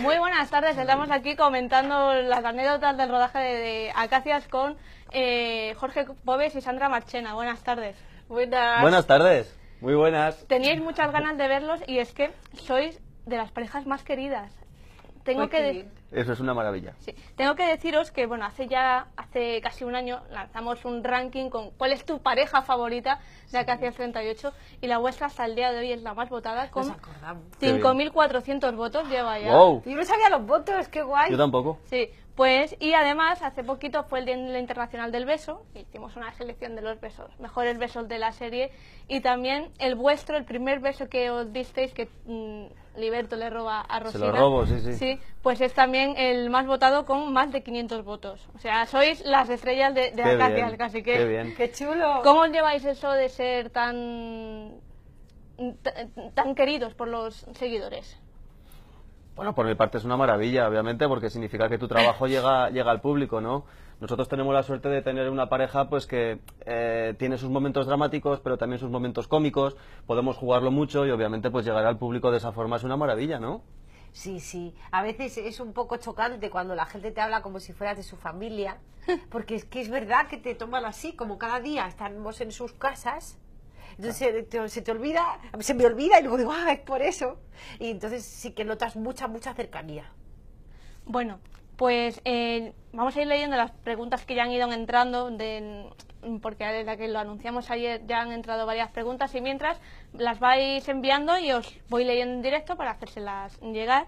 Muy buenas tardes, estamos aquí comentando las anécdotas del rodaje de, Acacias con eh, Jorge Pobes y Sandra Marchena. Buenas tardes. Buenas. Buenas tardes, muy buenas. Teníais muchas ganas de verlos y es que sois de las parejas más queridas tengo pues que Eso es una maravilla. Tengo que deciros que, bueno, hace ya, hace casi un año lanzamos un ranking con cuál es tu pareja favorita de que 38 y la vuestra hasta el día de hoy es la más votada con 5.400 votos lleva ya. Yo no sabía los votos, qué guay. Yo tampoco. Sí, pues, y además, hace poquito fue el Día Internacional del Beso, hicimos una selección de los besos, mejores besos de la serie, y también el vuestro, el primer beso que os disteis, que mm, Liberto le roba a Rosina. Se lo robo, sí, sí. pues es también el más votado con más de 500 votos. O sea, sois las estrellas de, de casi que. Qué, bien. qué chulo. ¿Cómo lleváis eso de ser tan, tan queridos por los seguidores? Bueno, por mi parte es una maravilla, obviamente, porque significa que tu trabajo llega, llega al público, ¿no? Nosotros tenemos la suerte de tener una pareja pues que eh, tiene sus momentos dramáticos, pero también sus momentos cómicos, podemos jugarlo mucho y obviamente pues llegar al público de esa forma es una maravilla, ¿no? Sí, sí. A veces es un poco chocante cuando la gente te habla como si fueras de su familia, porque es que es verdad que te toman así, como cada día estamos en sus casas entonces se te olvida, se me olvida y luego digo, ah, es por eso. Y entonces sí que notas mucha, mucha cercanía. Bueno, pues eh, vamos a ir leyendo las preguntas que ya han ido entrando, de, porque desde que lo anunciamos ayer ya han entrado varias preguntas y mientras las vais enviando y os voy leyendo en directo para hacérselas llegar.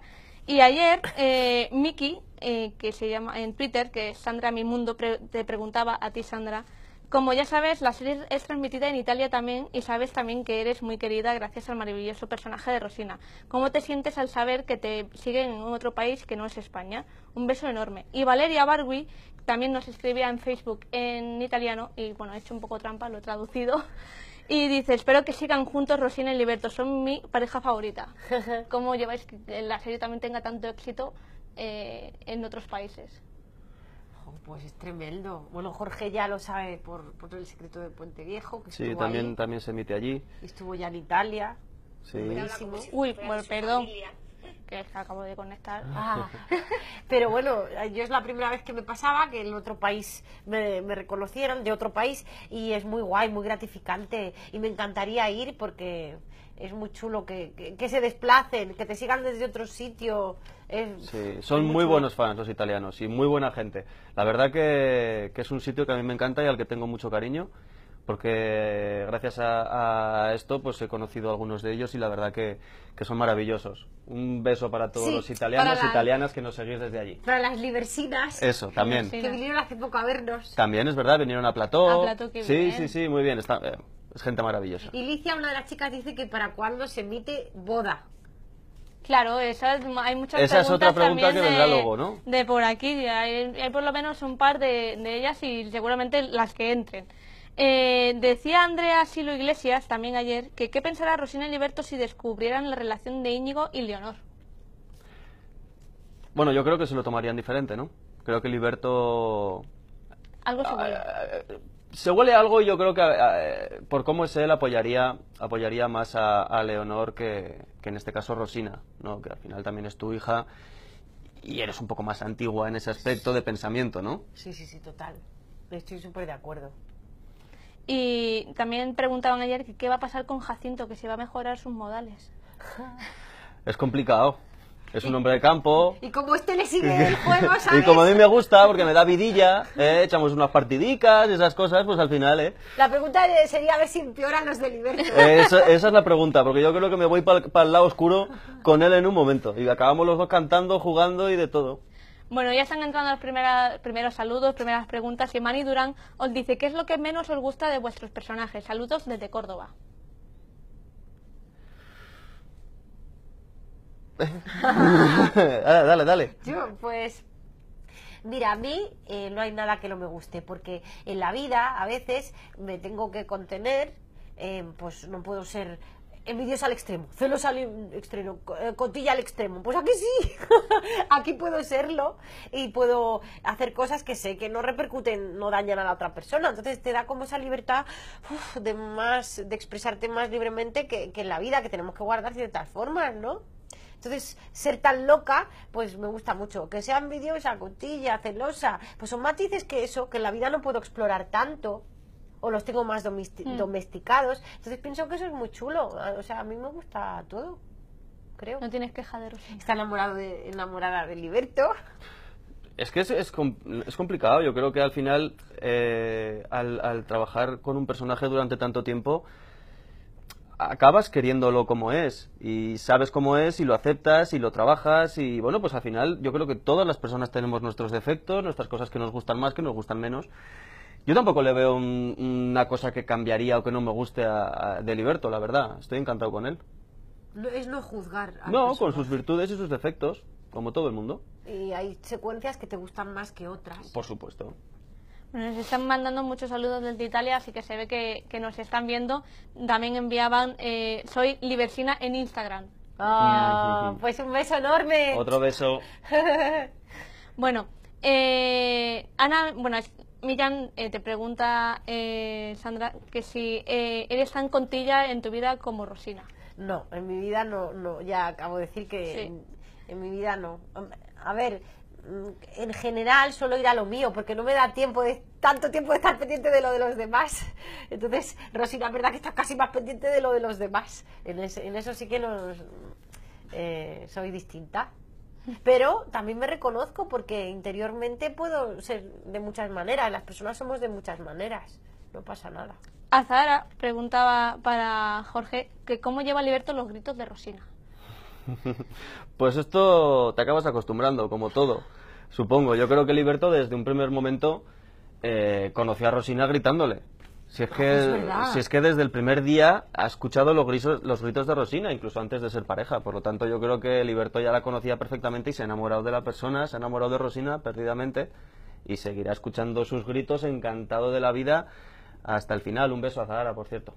Y ayer eh, Miki, eh, que se llama en Twitter, que es Sandra Mi Mundo, te preguntaba a ti Sandra, como ya sabes, la serie es transmitida en Italia también y sabes también que eres muy querida gracias al maravilloso personaje de Rosina. ¿Cómo te sientes al saber que te siguen en otro país que no es España? Un beso enorme. Y Valeria Barwi también nos escribía en Facebook en italiano y bueno, he hecho un poco trampa, lo he traducido. Y dice, espero que sigan juntos Rosina y Liberto, son mi pareja favorita. ¿Cómo lleváis que la serie también tenga tanto éxito eh, en otros países? pues es tremendo. Bueno, Jorge ya lo sabe por, por el secreto de Puente Viejo. Que sí, también, también se emite allí. Estuvo ya en Italia. Sí. Uy, perdón. Que acabo de conectar. Ah. Pero bueno, yo es la primera vez que me pasaba que en otro país me, me, reconocieron, de otro país, y es muy guay, muy gratificante. Y me encantaría ir porque es muy chulo que, se desplacen, que te sigan desde otro sitio. sí, son muy buenos fans los italianos y muy buena gente. La verdad que, es un sitio que a mí me encanta y al que tengo mucho cariño, porque gracias a, esto pues he conocido a algunos de ellos y la verdad que, son maravillosos. Un beso para todos los italianos y italianas que nos seguís desde allí. Para las libersinas. Eso, también. Que vinieron hace poco a vernos. También, es verdad, vinieron a Plató. Sí, sí, sí, muy bien. Está, eh, es gente maravillosa. Y Licia, una de las chicas, dice que para cuándo se emite boda. Claro, esa hay muchas esa es otra pregunta que vendrá de, luego, ¿no? De por aquí, hay, por lo menos un par de, ellas y seguramente las que entren. Eh, decía Andrea Silo Iglesias también ayer que qué pensará Rosina y Liberto si descubrieran la relación de Íñigo y Leonor. Bueno, yo creo que se lo tomarían diferente, ¿no? Creo que Liberto... Algo se ah, se huele algo y yo creo que eh, por cómo es él apoyaría, apoyaría más a, Leonor que, en este caso Rosina, ¿no? que al final también es tu hija y eres un poco más antigua en ese aspecto de pensamiento, ¿no? Sí, sí, sí, total. Estoy súper de acuerdo. Y también preguntaban ayer qué va a pasar con Jacinto, que si va a mejorar sus modales. es complicado es un hombre de campo. Y como este le sigue el juego, Y como a mí me gusta, porque me da vidilla, eh, echamos unas partidicas y esas cosas, pues al final, ¿eh? La pregunta sería a ver si empeoran los de eh, Esa, esa, es la pregunta, porque yo creo que me voy para el lado oscuro con él en un momento. Y acabamos los dos cantando, jugando y de todo. Bueno, ya están entrando los primeros, primeros saludos, primeras preguntas. Y Manny Durán os dice, ¿qué es lo que menos os gusta de vuestros personajes? Saludos desde Córdoba. dale, dale, Yo, pues, Mira, a mí eh, no hay nada que no me guste, porque en la vida a veces me tengo que contener, eh, pues no puedo ser envidiosa al extremo, celos al extremo, eh, cotilla al extremo. Pues aquí sí, aquí puedo serlo y puedo hacer cosas que sé que no repercuten, no dañan a la otra persona. Entonces te da como esa libertad de más, de expresarte más libremente que, que en la vida, que tenemos que guardar ciertas formas, ¿no? Entonces, ser tan loca, pues me gusta mucho. Que sea envidiosa, cotilla, celosa, pues son matices que eso, que en la vida no puedo explorar tanto o los tengo más hmm. domesticados. Entonces pienso que eso es muy chulo. Ah, o sea, a mí me gusta todo, creo. No tienes queja de Está de, enamorada de Liberto. Es que es, complicado. Yo creo que al final, eh, al trabajar con un personaje durante tanto tiempo, acabas queriéndolo como es y sabes cómo es y lo aceptas y lo trabajas y bueno, pues al final yo creo que todas las personas tenemos nuestros defectos, nuestras cosas que nos gustan más, que nos gustan menos. Yo tampoco le veo una cosa que cambiaría o que no me guste a, a Deliberto, la verdad. Estoy encantado con él. No, es no juzgar. no, con sus virtudes y sus defectos, como todo el mundo. Y hay secuencias que te gustan más que otras. Por supuesto. Nos están mandando muchos saludos desde Italia, así que se ve que, nos están viendo. También enviaban, eh, soy Libersina en Instagram. Ah, ah, pues un beso enorme. Otro beso. bueno, eh, Ana, bueno, Millán eh, te pregunta, Sandra, que si eres tan contilla en tu vida como Rosina. No, en mi vida no, no ya acabo de decir que en mi vida no. A ver, Mm, en general suelo ir a lo mío porque no me da tiempo de tanto tiempo de estar pendiente de lo de los demás. Entonces, Rosina, es verdad que estás casi más pendiente de lo de los demás. En, eso sí que eh, soy distinta. Pero también me reconozco porque interiormente puedo ser de muchas maneras. Las personas somos de muchas maneras. No pasa nada. Zara preguntaba para Jorge que cómo lleva Liberto los gritos de Rosina. Pues esto te acabas acostumbrando, como todo. Supongo, yo creo que Liberto desde un primer momento eh, conoció a Rosina gritándole. Si es, ah, pues que, desde el primer día ha escuchado los, los gritos de Rosina, incluso antes de ser pareja. Por lo tanto, yo creo que Liberto ya la conocía perfectamente y se ha enamorado de la persona, se ha enamorado de Rosina perdidamente y seguirá escuchando sus gritos encantado de la vida hasta el final. Un beso a Zahara, por cierto.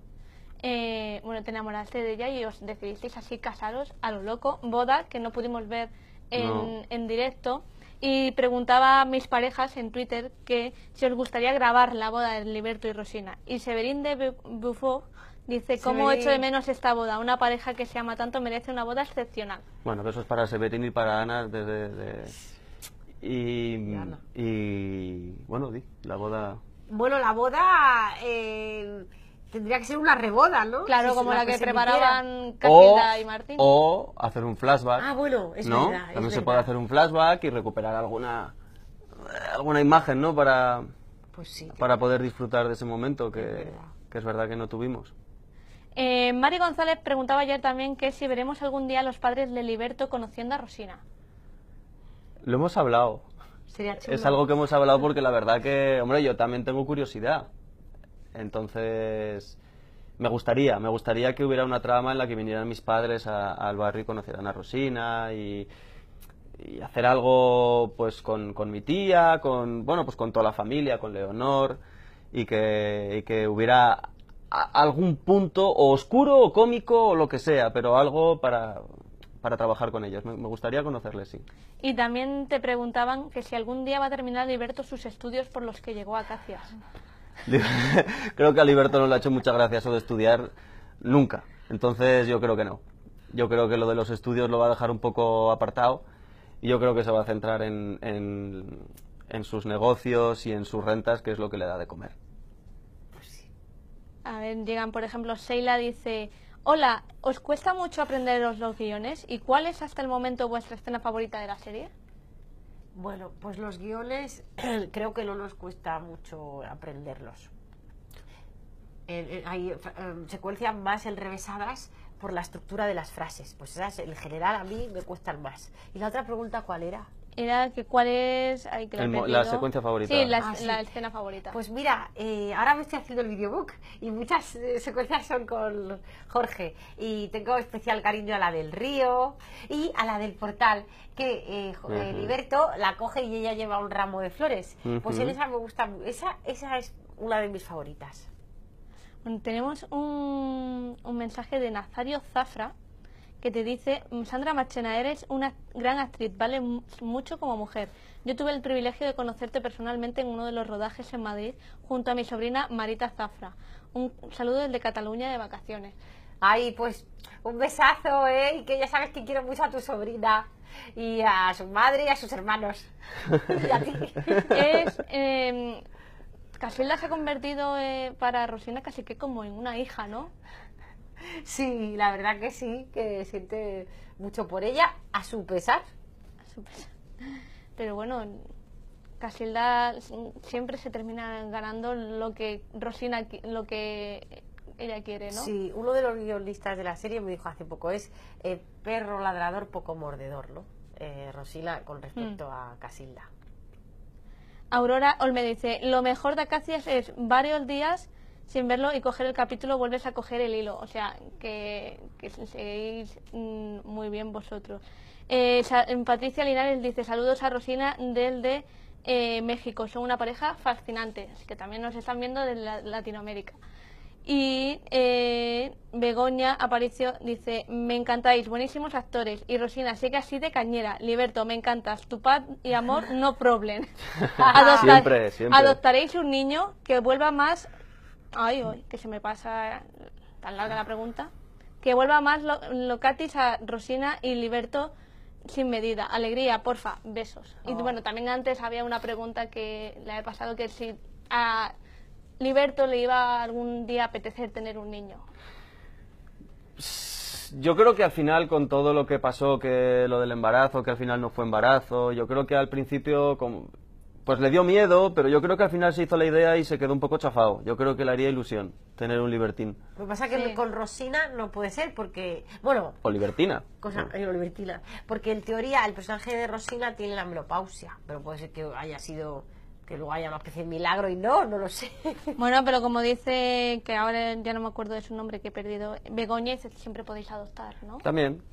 Eh, bueno, te enamoraste de ella y os decidisteis así casaros a lo loco, boda que no pudimos ver en, en directo y preguntaba a mis parejas en Twitter que si os gustaría grabar la boda de Liberto y Rosina. Y Severín de Buffo dice, ¿cómo echo de menos esta boda? Una pareja que se ama tanto merece una boda excepcional. Bueno, eso es para Severín y para Ana desde... Y, y, bueno, la boda... Bueno, la boda... Eh, Tendría que ser una reboda, ¿no? Claro, como la que, preparaban y Martín. O hacer un flashback. Ah, bueno, es verdad. También se puede hacer un flashback y recuperar alguna, alguna imagen, ¿no? Para, pues para poder disfrutar de ese momento que es verdad que, no tuvimos. Eh, Mari González preguntaba ayer también que si veremos algún día a los padres de Liberto conociendo a Rosina. Lo hemos hablado. Sería Es algo que hemos hablado porque la verdad que, hombre, yo también tengo curiosidad. Entonces, me gustaría, me gustaría que hubiera una trama en la que vinieran mis padres al barrio y conocieran a Rosina y, hacer algo pues con, mi tía, con, bueno, pues con toda la familia, con Leonor y que, hubiera algún punto o oscuro o cómico o lo que sea, pero algo para, trabajar con ellos. Me, gustaría conocerles, sí. Y también te preguntaban que si algún día va a terminar Liberto sus estudios por los que llegó a Cacias. creo que a Liberto no le ha hecho muchas gracias eso de estudiar nunca. Entonces yo creo que no. Yo creo que lo de los estudios lo va a dejar un poco apartado y yo creo que se va a centrar en, en, sus negocios y en sus rentas, que es lo que le da de comer. Pues a ver, llegan, por ejemplo, Seila dice, hola, ¿os cuesta mucho aprenderos los guiones? ¿Y cuál es hasta el momento vuestra escena favorita de la serie? Bueno, pues los guiones creo que no nos cuesta mucho aprenderlos. hay eh, secuencias más enrevesadas por la estructura de las frases. Pues esas en general a mí me cuestan más. ¿Y la otra pregunta cuál era? era que cuál es la secuencia favorita. Sí, la, ah, escena favorita. Pues mira, eh, ahora me estoy haciendo el videobook y muchas eh, secuencias son con Jorge. Y tengo especial cariño a la del río y a la del portal, que eh, eh Liberto la coge y ella lleva un ramo de flores. Pues en esa me gusta, esa, esa es una de mis favoritas. tenemos un, un mensaje de Nazario Zafra, que te dice, mm, Sandra Machena eres una gran actriz, vale mucho como mujer. Yo tuve el privilegio de conocerte personalmente en uno de los rodajes en Madrid junto a mi sobrina Marita Zafra. Un saludo desde Cataluña de vacaciones. Ay, pues un besazo, ¿eh? Y que ya sabes que quiero mucho a tu sobrina y a su madre y a sus hermanos. y a ti. Es, em, se ha convertido eh, para Rosina casi que como en una hija, ¿no? Sí, la verdad que sí, que siente mucho por ella, a su pesar. A su pesar. Pero bueno, Casilda siempre se termina ganando lo que Rosina, lo que ella quiere, ¿no? Sí, uno de los guionistas de la serie me dijo hace poco, es eh, perro ladrador, poco mordedor, ¿no? Eh, Rosina con respecto mm. a Casilda. Aurora Olme dice, lo mejor de Acacias es varios días sin verlo y coger el capítulo vuelves a coger el hilo. O sea, que, que seguís mm, muy bien vosotros. Eh, Patricia Linares dice, saludos a Rosina del de eh, México. Son una pareja fascinante, así que también nos están viendo de Latinoamérica. Y eh, Begoña Aparicio dice, me encantáis, buenísimos actores. Y Rosina, sé que así de cañera. Liberto, me encantas. Tu paz y amor no problem. Adoptaréis un niño que vuelva más Ay, hoy, que se me pasa tan larga la pregunta. Que vuelva más Locatis a Rosina y Liberto sin medida. Alegría, porfa, besos. Y oh. bueno, también antes había una pregunta que le he pasado que si a Liberto le iba algún día a apetecer tener un niño. Yo creo que al final con todo lo que pasó, que lo del embarazo, que al final no fue embarazo, yo creo que al principio con pues le dio miedo, pero yo creo que al final se hizo la idea y se quedó un poco chafado. Yo creo que le haría ilusión tener un libertín. Lo que pasa es que con Rosina no puede ser porque, bueno... O libertina. Cosa, mm. eh, libertina. Porque en teoría el personaje de Rosina tiene la menopausia, pero puede ser que haya sido... Que luego haya una especie de milagro y no, no lo sé. Bueno, pero como dice, que ahora ya no me acuerdo de su nombre que he perdido, Begoña siempre podéis adoptar, ¿no? También.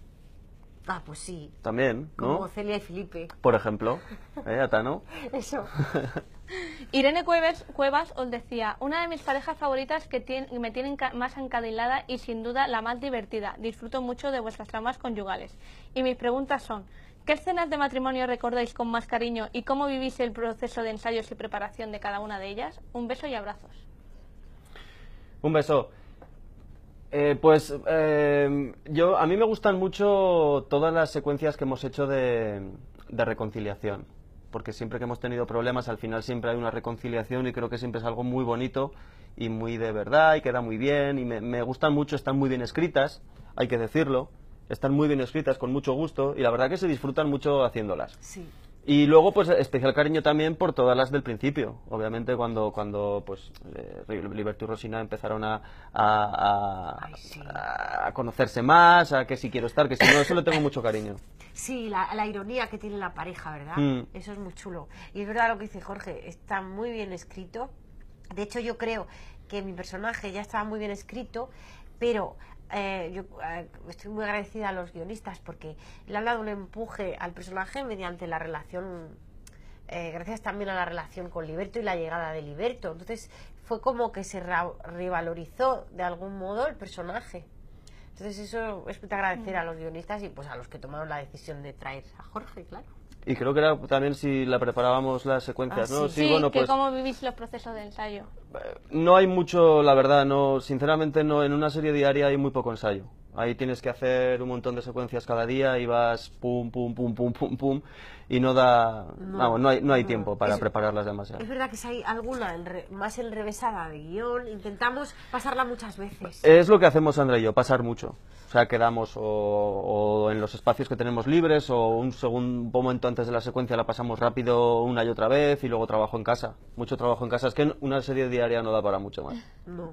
Ah, pues sí. También, ¿no? Como Celia y Felipe. Por ejemplo, ¿eh, Atano? Eso. Irene Cuevas, Cuevas, os decía, una de mis parejas favoritas que me tienen más encadilada y sin duda la más divertida. Disfruto mucho de vuestras tramas conyugales. Y mis preguntas son, ¿qué escenas de matrimonio recordáis con más cariño y cómo vivís el proceso de ensayos y preparación de cada una de ellas? Un beso y abrazos. Un beso. Eh, pues em, yo a mí me gustan mucho todas las secuencias que hemos hecho de, reconciliación, porque siempre que hemos tenido problemas al final siempre hay una reconciliación y creo que siempre es algo muy bonito y muy de verdad y queda muy bien y me, gustan mucho, están muy bien escritas, hay que decirlo, están muy bien escritas con mucho gusto y la verdad que se disfrutan mucho haciéndolas. Y luego, pues, especial cariño también por todas las del principio. Obviamente, cuando, cuando pues, eh, y Rosina empezaron a, a, conocerse más, a que si quiero estar, que si no, eso le tengo mucho cariño. Sí, la, ironía que tiene la pareja, ¿verdad? Mm. Eso es muy chulo. Y es verdad lo que dice Jorge, está muy bien escrito. De hecho, yo creo que mi personaje ya estaba muy bien escrito, pero eh, yo eh, estoy muy agradecida a los guionistas porque le han dado un empuje al personaje mediante la relación, eh, gracias también a la relación con Liberto y la llegada de Liberto. Entonces fue como que se revalorizó de algún modo el personaje. Entonces eso es agradecer mm. a los guionistas y pues a los que tomaron la decisión de traer a Jorge, claro. Y creo que era también si la preparábamos las secuencias, ah, ¿no? Sí, pues ¿cómo vivís los procesos de ensayo? Eh, no hay mucho, la verdad, no, sinceramente no, en una serie diaria hay muy poco ensayo. Ahí tienes que hacer un montón de secuencias cada día y vas pum, pum, pum, pum, pum, pum, y no da, vamos, no hay, no hay tiempo para prepararlas demasiado. Es verdad que si hay alguna más enrevesada de guión, intentamos pasarla muchas veces. Es lo que hacemos Andrea y yo, pasar mucho quedamos o, en los espacios que tenemos libres o un segundo momento antes de la secuencia la pasamos rápido una y otra vez y luego trabajo en casa. Mucho trabajo en casa. Es que una serie diaria no da para mucho más. No.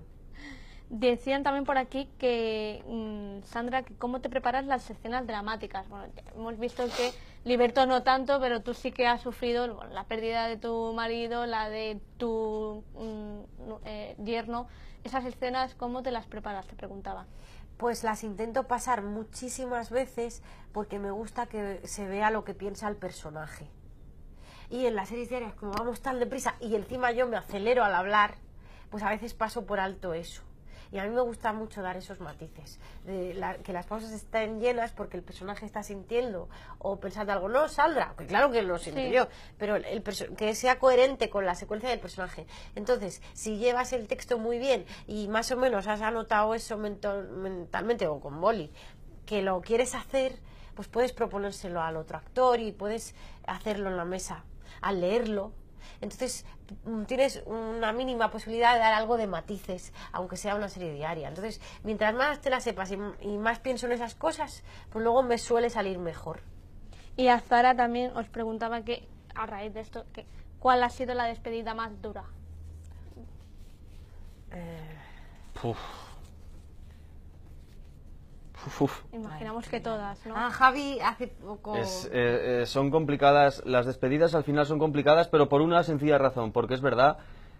Decían también por aquí que, mm, Sandra, ¿cómo te preparas las escenas dramáticas? Bueno, hemos visto que Liberto no tanto, pero tú sí que has sufrido la pérdida de tu marido, la de tu mm, eh, yerno. Esas escenas, ¿cómo te las preparas? Te preguntaba pues las intento pasar muchísimas veces porque me gusta que se vea lo que piensa el personaje. Y en las series diarias, como vamos tan deprisa y encima yo me acelero al hablar, pues a veces paso por alto eso. Y a mí me gusta mucho dar esos matices, de que las pausas estén llenas porque el personaje está sintiendo o pensando algo, no, saldrá, que claro que lo sintió, yo, pero el, que sea coherente con la secuencia del personaje. Entonces, si llevas el texto muy bien y más o menos has anotado eso mentalmente o con boli, que lo quieres hacer, pues puedes proponérselo al otro actor y puedes hacerlo en la mesa. Al leerlo, entonces mm, tienes una mínima posibilidad de dar algo de matices, aunque sea una serie diaria. Entonces, mientras más te la sepas y, más pienso en esas cosas, pues luego me suele salir mejor. Y a Zara también os preguntaba que, a raíz de esto, que, ¿cuál ha sido la despedida más dura? Imaginamos que todas, ¿no? Ah, Javi hace poco... Eh, eh, son complicadas, las despedidas al final son complicadas, pero por una sencilla razón, porque es verdad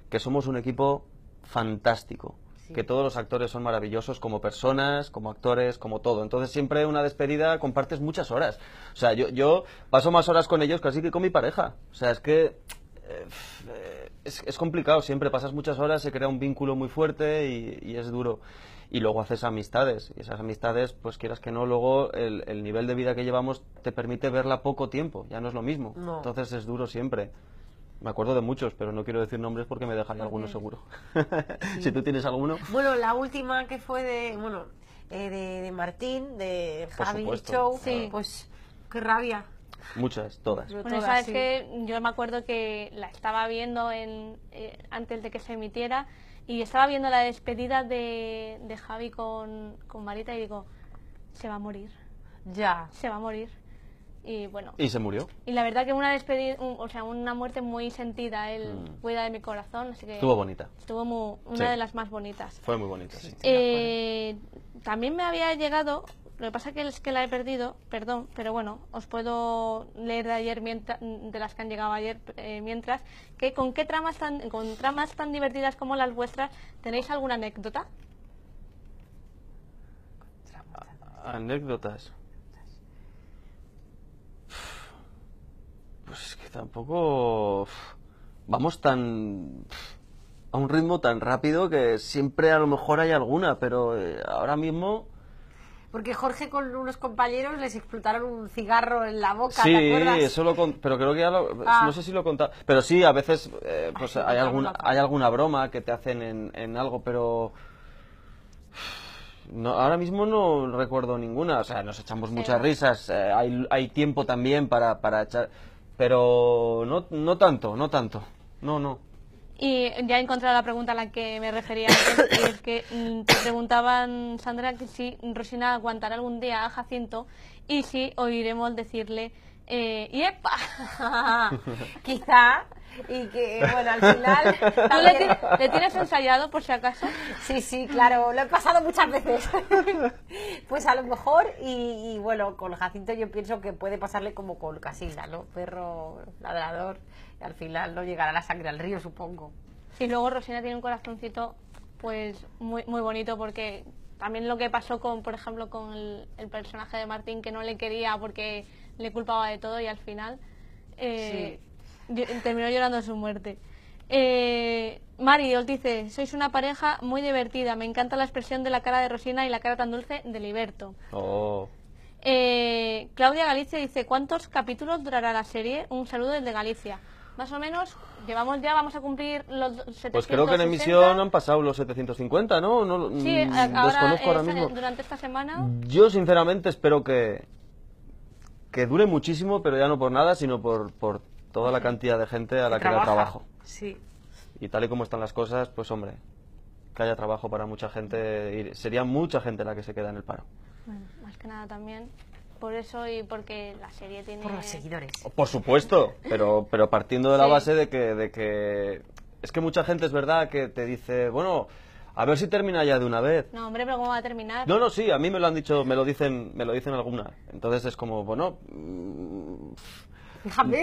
que somos un equipo fantástico, que todos los actores son maravillosos como personas, como actores, como todo. Entonces siempre una despedida compartes muchas horas. O sea, yo, yo paso más horas con ellos casi que con mi pareja. O sea, es que... Eh, es, complicado, siempre pasas muchas horas, se crea un vínculo muy fuerte y, y es duro y luego haces amistades. Y esas amistades, pues quieras que no, luego el, nivel de vida que llevamos te permite verla poco tiempo, ya no es lo mismo. Entonces es duro siempre. Me acuerdo de muchos, pero no quiero decir nombres porque me dejan alguno seguro. si tú tienes alguno. Bueno, la última que fue de, bueno, eh, de, de, Martín, de Javi Show, pues qué rabia. Muchas, todas. Bueno, sabes que yo me acuerdo que la estaba viendo en, eh, antes de que se emitiera y estaba viendo la despedida de, Javi con, Marita y digo, se va a morir. Ya. Se va a morir. Y bueno. ¿Y se murió? Y la verdad que una despedida, o sea, una muerte muy sentida. Él mm. cuida de mi corazón, así que. Estuvo bonita. Estuvo una de las más bonitas. Fue muy bonita, sí. Eh, también me había llegado lo que pasa es que la he perdido, perdón, pero bueno, os puedo leer de ayer mientras, de las que han llegado ayer eh, mientras que con qué tramas tan con tramas tan divertidas como las vuestras tenéis alguna anécdota? Anécdotas. Pues es que tampoco vamos tan a un ritmo tan rápido que siempre a lo mejor hay alguna, pero eh, ahora mismo porque Jorge con unos compañeros les explotaron un cigarro en la boca, sí, ¿te acuerdas? eso lo con... pero creo que ya ah. No sé si lo contaba. Pero sí, a veces eh, pues hay, alguna, hay alguna broma que te hacen en, algo, pero... No, ahora mismo no recuerdo ninguna. O sea, nos echamos muchas risas. Eh, hay, hay, tiempo también para, para echar... Pero no, no tanto, no tanto. No, no. Y ya he encontrado la pregunta a la que me refería antes, y es que mm, te preguntaban, Sandra, que si Rosina aguantará algún día a Jacinto y si oiremos decirle eh, ¡Yepa! Quizá. Y que, bueno, al final... le, tienes, ensayado, por si acaso? Sí, sí, claro, lo he pasado muchas veces. pues a lo mejor, y, y, bueno, con Jacinto yo pienso que puede pasarle como con Casilda, ¿no? Perro ladrador al final no llegará la sangre al río, supongo. Y luego Rosina tiene un corazoncito pues muy, muy bonito porque también lo que pasó con, por ejemplo, con el, personaje de Martín que no le quería porque le culpaba de todo y al final eh, terminó llorando su muerte. Eh, Mari os dice, sois una pareja muy divertida, me encanta la expresión de la cara de Rosina y la cara tan dulce de Liberto. Oh. Eh, Claudia Galicia dice, ¿cuántos capítulos durará la serie? Un saludo desde Galicia más o menos, llevamos ya, vamos a cumplir los 750. Pues creo que en emisión han pasado los 750, ¿no? no sí, mm, ahora, mismo. durante esta semana. Yo sinceramente espero que, que dure muchísimo, pero ya no por nada, sino por, por toda la cantidad de gente a la que, da trabajo. Y tal y como están las cosas, pues hombre, que haya trabajo para mucha gente, y sería mucha gente la que se queda en el paro. Bueno, más que nada también por eso y porque la serie tiene... Por los seguidores. Por supuesto, pero, pero partiendo de la base de que, de que... Es que mucha gente es verdad que te dice, bueno... A ver si termina ya de una vez. No, hombre, pero ¿cómo va a terminar? No, no, sí, a mí me lo han dicho, me lo dicen, me lo dicen algunas. Entonces es como, bueno, mm,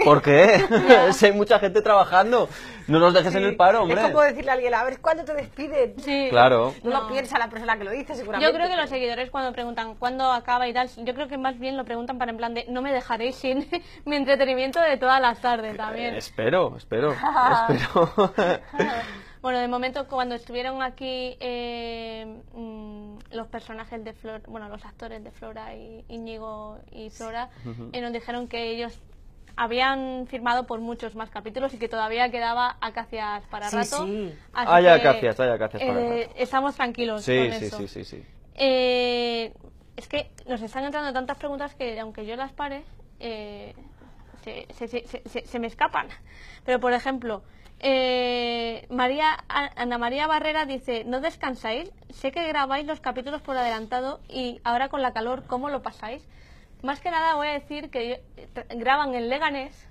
¿Por qué? si hay mucha gente trabajando, no nos dejes en el paro, hombre. Es puedo decirle a alguien, a ver, ¿cuándo te despiden? Sí. Claro. No, lo piensa la persona que lo dice, seguramente. Yo creo que los seguidores cuando preguntan cuándo acaba y tal, yo creo que más bien lo preguntan para en plan de, no me dejaréis sin mi entretenimiento de toda la tarde también. Eh, espero, espero, Bueno, de momento cuando estuvieron aquí eh, mm, los personajes de Flora bueno, los actores de Flora y Íñigo y Flora, Y eh, nos dijeron que ellos habían firmado por muchos más capítulos y que todavía quedaba acacias para rato. Sí. Así acacias, ya acacias para eh, Estamos tranquilos sí, sí, Sí, sí, eh, es que nos están entrando tantas preguntas que aunque yo las pare, eh, se, se, se, se, me escapan. Pero, por ejemplo, eh, María, Ana María Barrera dice, ¿no descansáis? Sé que grabáis los capítulos por adelantado y ahora con la calor, ¿cómo lo pasáis? Más que nada voy a decir que eh, graban en Leganés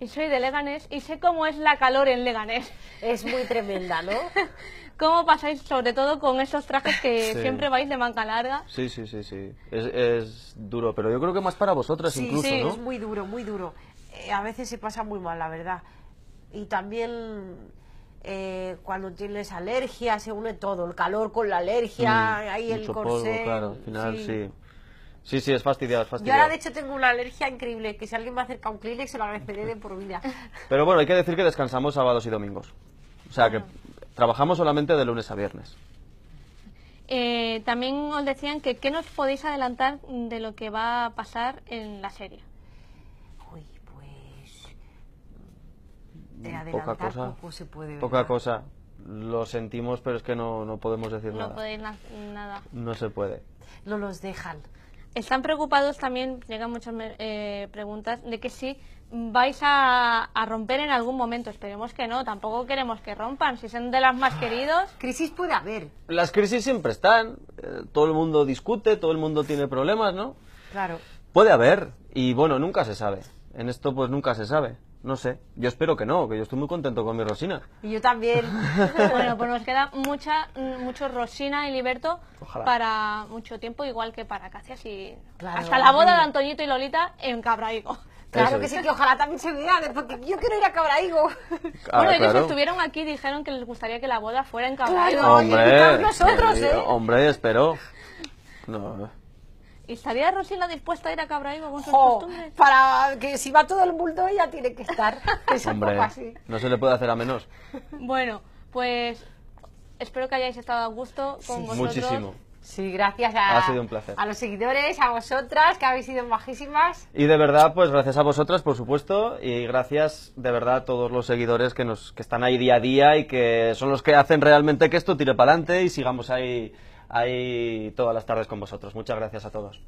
y soy de Leganés y sé cómo es la calor en Leganés. Es muy tremenda, ¿no? ¿Cómo pasáis, sobre todo con esos trajes que siempre vais de manga larga? Sí, sí, sí, sí. Es, duro, pero yo creo que más para vosotras incluso, sí. es muy duro, muy duro. Eh, a veces se pasa muy mal, la verdad. Y también eh, cuando tienes alergia, se une todo, el calor con la alergia, mm, ahí el corsé. claro, al final sí. Sí, sí, es fastidiado, es fastidiado. Yo ahora, de hecho, tengo una alergia increíble, que si alguien me acerca un Kleenex se lo agradeceré de por vida. Pero bueno, hay que decir que descansamos sábados y domingos. O sea, que ah. trabajamos solamente de lunes a viernes. Eh, también os decían que qué nos podéis adelantar de lo que va a pasar en la serie. Uy, pues... De mm, poca cosa, poco se puede ver. Poca cosa. Lo sentimos, pero es que no, podemos decir nada. No podéis nada. No se puede. No los dejan. Están preocupados también, llegan muchas eh, preguntas, de que si vais a, romper en algún momento. Esperemos que no, tampoco queremos que rompan, si son de las más queridos. Crisis puede haber. Las crisis siempre están, eh, todo el mundo discute, todo el mundo tiene problemas, ¿no? Claro. Puede haber, y bueno, nunca se sabe. En esto pues nunca se sabe. No sé, yo espero que no, que yo estoy muy contento con mi Rosina. Y yo también. bueno, pues nos queda mucha, mucho Rosina y Liberto para mucho tiempo, igual que para Casias y... hasta la boda de Antoñito y Lolita en Cabraigo. Claro que sí, que ojalá también se vean, porque yo quiero ir a Cabraigo. Ah, bueno, ellos estuvieron aquí dijeron que les gustaría que la boda fuera en Cabraigo. hombre, nosotros, ¿eh? Hombre, espero. No, ¿Estaría Rosina dispuesta a ir a Cabraíba con sus Para que si va todo el bulto ella tiene que estar. Hombre, así. no se le puede hacer a menos. Bueno, pues espero que hayáis estado a gusto con vosotros. Muchísimo. Sí, gracias a, a los seguidores, a vosotras, que habéis sido majísimas. Y de verdad, pues gracias a vosotras, por supuesto, y gracias de verdad a todos los seguidores que, nos, que están ahí día a día y que son los que hacen realmente que esto tire para adelante y sigamos ahí ahí todas las tardes con vosotros. Muchas gracias a todos.